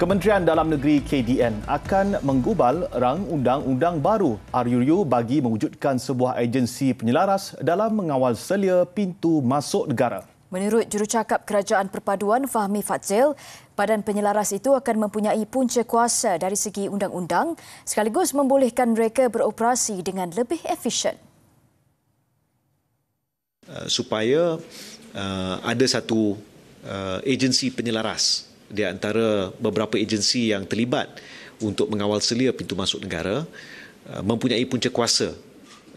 Kementerian Dalam Negeri KDN akan menggubal rang undang-undang baru RUU bagi mewujudkan sebuah agensi penyelaras dalam mengawal selia pintu masuk negara. Menurut jurucakap Kerajaan Perpaduan Fahmi Fadzil, badan penyelaras itu akan mempunyai punca kuasa dari segi undang-undang sekaligus membolehkan mereka beroperasi dengan lebih efisien. Eh, supaya uh, ada satu uh, agensi penyelaras di antara beberapa agensi yang terlibat untuk mengawal selia pintu masuk negara uh, mempunyai punca kuasa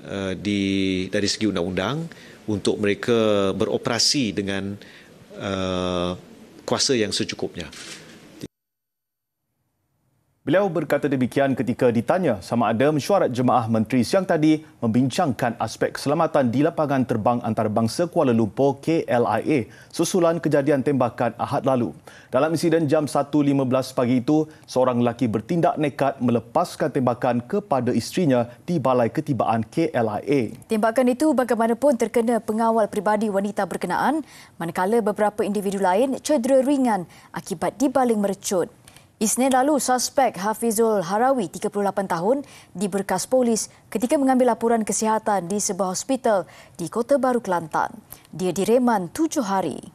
uh, di dari segi undang-undang untuk mereka beroperasi dengan uh, kuasa yang secukupnya. Beliau berkata demikian ketika ditanya sama ada mesyuarat jemaah menteri siang tadi membincangkan aspek keselamatan di lapangan terbang antarabangsa Kuala Lumpur KLIA susulan kejadian tembakan Ahad lalu. Dalam insiden jam 1.15 pagi itu, seorang lelaki bertindak nekat melepaskan tembakan kepada isterinya di balai ketibaan KLIA. Tembakan itu bagaimanapun terkena pengawal peribadi wanita berkenaan, manakala beberapa individu lain cedera ringan akibat dibaling mercut. Isnin lalu, suspek Hafizul Harawi, 38 tahun, diberkas polis ketika mengambil laporan kesihatan di sebuah hospital di Kota Baru, Kelantan. Dia direman tujuh hari.